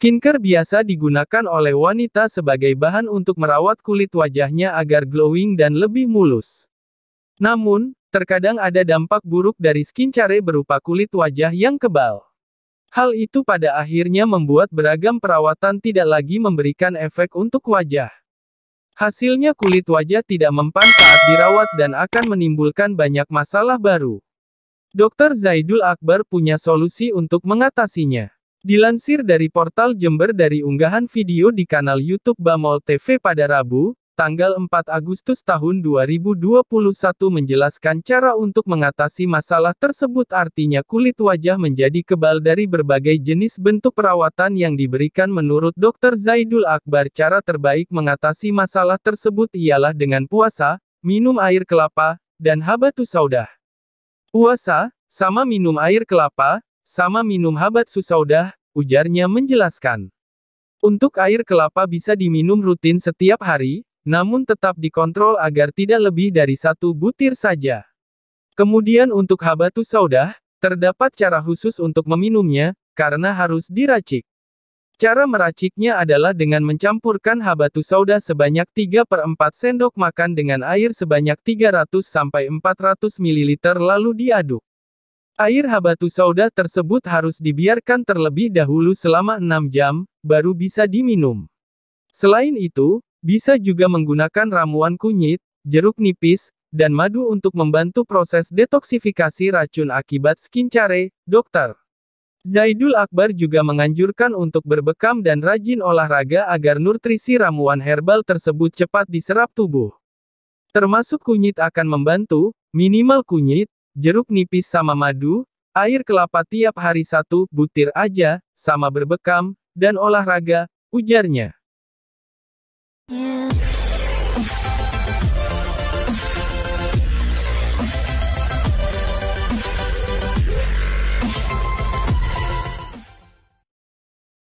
Skincare biasa digunakan oleh wanita sebagai bahan untuk merawat kulit wajahnya agar glowing dan lebih mulus. Namun, terkadang ada dampak buruk dari skincare berupa kulit wajah yang kebal. Hal itu pada akhirnya membuat beragam perawatan tidak lagi memberikan efek untuk wajah. Hasilnya kulit wajah tidak mempan saat dirawat dan akan menimbulkan banyak masalah baru. Dokter Zaidul Akbar punya solusi untuk mengatasinya. Dilansir dari portal Jember dari unggahan video di kanal YouTube Bamol TV pada Rabu, tanggal 4 Agustus tahun 2021 menjelaskan cara untuk mengatasi masalah tersebut artinya kulit wajah menjadi kebal dari berbagai jenis bentuk perawatan yang diberikan menurut Dr. Zaidul Akbar cara terbaik mengatasi masalah tersebut ialah dengan puasa, minum air kelapa, dan habatus saudah. Puasa, sama minum air kelapa, sama minum habat susaudah, ujarnya menjelaskan. Untuk air kelapa bisa diminum rutin setiap hari, namun tetap dikontrol agar tidak lebih dari satu butir saja. Kemudian untuk habatus saudah, terdapat cara khusus untuk meminumnya, karena harus diracik. Cara meraciknya adalah dengan mencampurkan habatu sauda sebanyak 3 per 4 sendok makan dengan air sebanyak 300-400 ml lalu diaduk. Air habatu soda tersebut harus dibiarkan terlebih dahulu selama 6 jam, baru bisa diminum. Selain itu, bisa juga menggunakan ramuan kunyit, jeruk nipis, dan madu untuk membantu proses detoksifikasi racun akibat skin care, dokter. Zaidul Akbar juga menganjurkan untuk berbekam dan rajin olahraga agar nutrisi ramuan herbal tersebut cepat diserap tubuh. Termasuk kunyit akan membantu, minimal kunyit, Jeruk nipis sama madu, air kelapa tiap hari satu butir aja, sama berbekam, dan olahraga, ujarnya.